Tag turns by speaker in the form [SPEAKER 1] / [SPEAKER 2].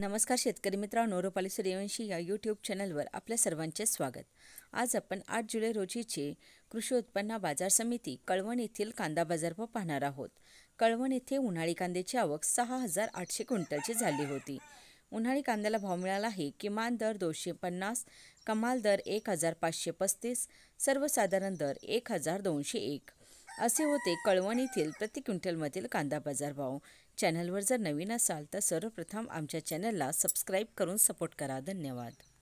[SPEAKER 1] नमस्कार शेतकरी मित्रांनो रूपाली सूर्यवंशी या यूट्यूब चॅनलवर आपल्या सर्वांचे स्वागत आज आपण आठ जुलै रोजीचे कृषी उत्पन्न बाजार समिती कळवण येथील कांदा बाजारभाव पाहणार आहोत कळवण येथे उन्हाळी कांद्याची आवक सहा हजार आठशे क्विंटलची झाली होती उन्हाळी कांद्याला भाव मिळाला आहे किमान दर दोनशे पन्नास कमाल दर एक हजार पाचशे पस्तीस सर्वसाधारण दर एक हजार दोनशे एक असे होते कळवणीतील प्रति क्विंटलमधील कांदा बाजार भाव चॅनलवर जर नवीन असाल तर सर्वप्रथम आमच्या चॅनलला सबस्क्राईब करून सपोर्ट करा धन्यवाद